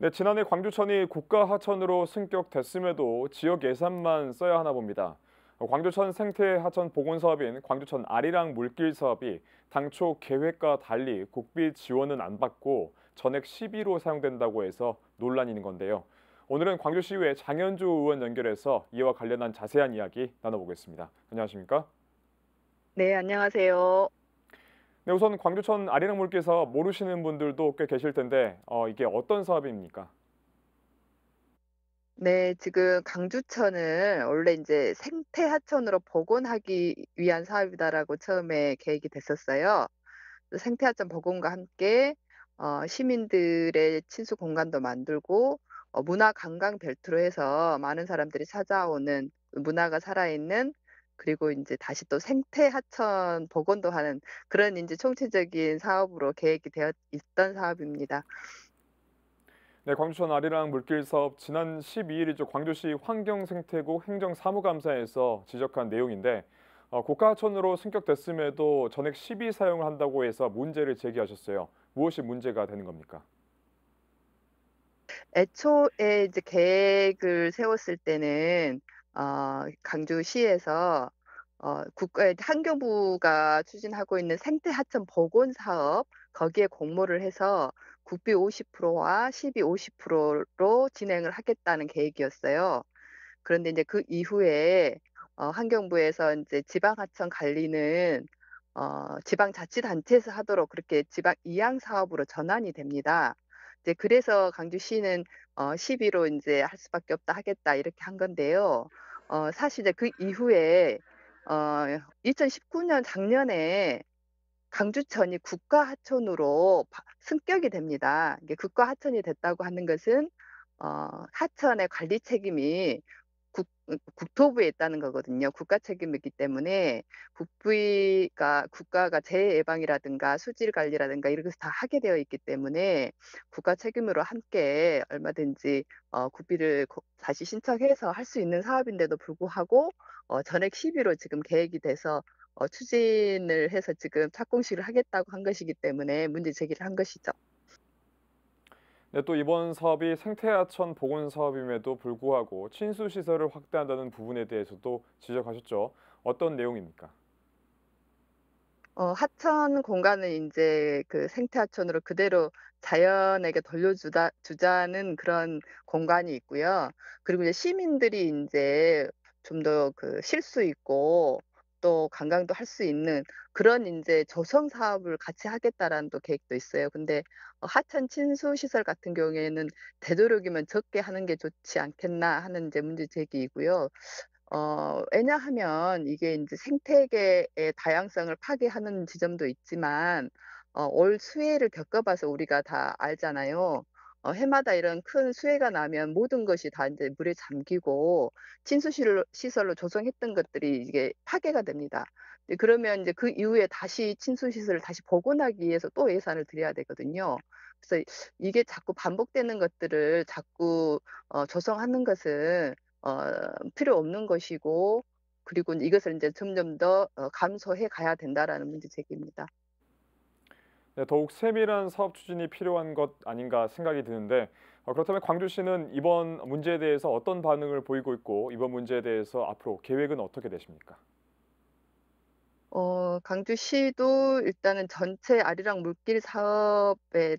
네, 지난해 광주천이 국가하천으로 승격됐음에도 지역 예산만 써야 하나 봅니다. 광주천 생태하천 복원사업인 광주천 아리랑 물길 사업이 당초 계획과 달리 국비 지원은 안 받고 전액 시비로 사용된다고 해서 논란이 있는 건데요. 오늘은 광주시의회 장현주 의원 연결해서 이와 관련한 자세한 이야기 나눠보겠습니다. 안녕하십니까? 네, 안녕하세요. 네, 우선 광주천 아리랑몰께서 모르시는 분들도 꽤 계실 텐데 어, 이게 어떤 사업입니까? 네, 지금 강주천을 원래 이제 생태 하천으로 복원하기 위한 사업이다라고 처음에 계획이 됐었어요. 생태 하천 복원과 함께 어, 시민들의 친수 공간도 만들고 어, 문화 관광 벨트로 해서 많은 사람들이 찾아오는 문화가 살아있는 그리고 이제 다시 또 생태 하천 복원도 하는 그런 이제 총체적인 사업으로 계획이 되어 있던 사업입니다. 네, 광주천 아리랑 물길 사업 지난 12일이죠. 광주시 환경생태국 행정사무감사에서 지적한 내용인데 어, 고가천으로 승격됐음에도 전액 1 0 사용을 한다고 해서 문제를 제기하셨어요. 무엇이 문제가 되는 겁니까? 애초에 이제 계획을 세웠을 때는 어, 강주시에서 어, 국가 의 환경부가 추진하고 있는 생태 하천 복원 사업 거기에 공모를 해서 국비 50%와 시비 50%로 진행을 하겠다는 계획이었어요. 그런데 이제 그 이후에 어, 환경부에서 이제 지방 하천 관리는 어, 지방 자치단체에서 하도록 그렇게 지방 이양 사업으로 전환이 됩니다. 이제 그래서 강주시는 어, 시비로 이제 할 수밖에 없다 하겠다 이렇게 한 건데요. 어, 사실 이제 그 이후에 어, 2019년 작년에 강주천이 국가하천으로 승격이 됩니다. 이게 국가하천이 됐다고 하는 것은 어, 하천의 관리 책임이 국, 국토부에 있다는 거거든요. 국가 책임이기 때문에 국부가 국가가 재해 예방이라든가 수질 관리라든가 이런 것을 다 하게 되어 있기 때문에 국가 책임으로 함께 얼마든지 어, 국비를 다시 신청해서 할 수 있는 사업인데도 불구하고 어, 전액 시비로 지금 계획이 돼서 어, 추진을 해서 지금 착공식을 하겠다고 한 것이기 때문에 문제 제기를 한 것이죠. 네, 또 이번 사업이 생태하천 복원 사업임에도 불구하고 친수 시설을 확대한다는 부분에 대해서도 지적하셨죠. 어떤 내용입니까? 어, 하천 공간을 이제 그 생태하천으로 그대로 자연에게 돌려주다 주자는 그런 공간이 있고요. 그리고 이제 시민들이 이제 좀 더 그 쉴 수 있고 또 관광도 할 수 있는 그런 이제 조성 사업을 같이 하겠다라는 또 계획도 있어요. 근데 어 하천 친수 시설 같은 경우에는 되도록이면 적게 하는 게 좋지 않겠나 하는 이제 문제 제기이고요. 어, 왜냐하면 이게 이제 생태계의 다양성을 파괴하는 지점도 있지만 어, 올 수해를 겪어봐서 우리가 다 알잖아요. 어, 해마다 이런 큰 수해가 나면 모든 것이 다 이제 물에 잠기고 친수시설로 조성했던 것들이 이게 파괴가 됩니다. 네, 그러면 이제 그 이후에 다시 친수시설을 다시 복원하기 위해서 또 예산을 들여야 되거든요. 그래서 이게 자꾸 반복되는 것들을 자꾸 어, 조성하는 것은 어, 필요 없는 것이고 그리고 이것을 이제 점점 더 어, 감소해 가야 된다라는 문제 제기입니다. 네, 더욱 세밀한 사업 추진이 필요한 것 아닌가 생각이 드는데 어, 그렇다면 광주시는 이번 문제에 대해서 어떤 반응을 보이고 있고 이번 문제에 대해서 앞으로 계획은 어떻게 되십니까? 어 광주시도 일단은 전체 아리랑 물길 사업에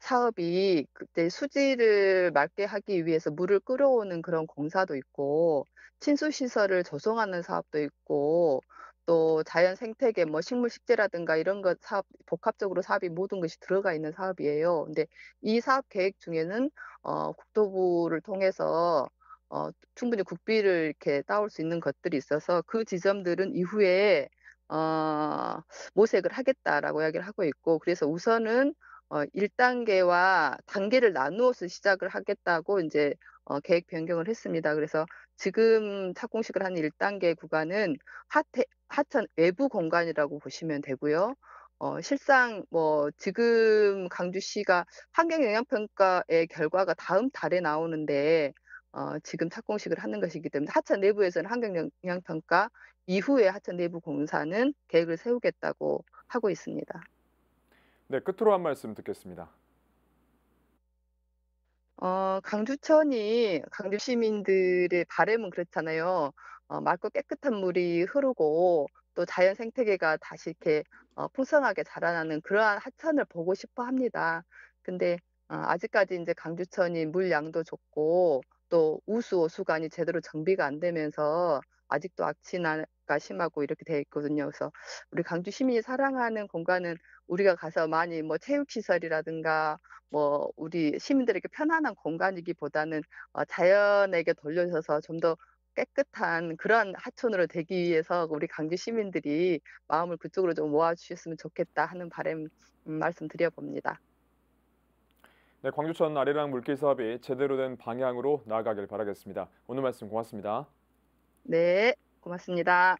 사업이 그때 수지를 맑게 하기 위해서 물을 끌어오는 그런 공사도 있고 친수시설을 조성하는 사업도 있고 또 자연 생태계 뭐 식물 식재라든가 이런 것 사업 복합적으로 사업이 모든 것이 들어가 있는 사업이에요. 근데 이 사업 계획 중에는 어 국토부를 통해서 어 충분히 국비를 이렇게 따올 수 있는 것들이 있어서 그 지점들은 이후에 어, 모색을 하겠다라고 이야기를 하고 있고 그래서 우선은 어, 1단계와 단계를 나누어서 시작을 하겠다고 이제 어, 계획 변경을 했습니다. 그래서 지금 착공식을 한 1단계 구간은 하태, 하천 외부 공간이라고 보시면 되고요. 어, 실상 뭐 지금 강주시가 환경영향평가의 결과가 다음 달에 나오는데 어, 지금 착공식을 하는 것이기 때문에 하천 내부에서는 환경영향평가 이후에 하천 내부 공사는 계획을 세우겠다고 하고 있습니다. 네, 끝으로 한 말씀 듣겠습니다. 어, 강주천이 강주 시민들의 바램은 그렇잖아요. 어, 맑고 깨끗한 물이 흐르고 또 자연 생태계가 다시 이렇게 어, 풍성하게 자라나는 그러한 하천을 보고 싶어 합니다. 근데 어, 아직까지 이제 강주천이 물 양도 좋고 또 우수 오수관이 제대로 정비가 안 되면서 아직도 악취나가 심하고 이렇게 돼 있거든요. 그래서 우리 광주 시민이 사랑하는 공간은 우리가 가서 많이 뭐 체육 시설이라든가 뭐 우리 시민들에게 편안한 공간이기보다는 어 자연에게 돌려줘서 좀 더 깨끗한 그런 하천으로 되기 위해서 우리 광주 시민들이 마음을 그쪽으로 좀 모아주셨으면 좋겠다 하는 바램 음, 말씀드려봅니다. 네, 광주천 아래랑 물길 사업이 제대로 된 방향으로 나아가길 바라겠습니다. 오늘 말씀 고맙습니다. 네, 고맙습니다.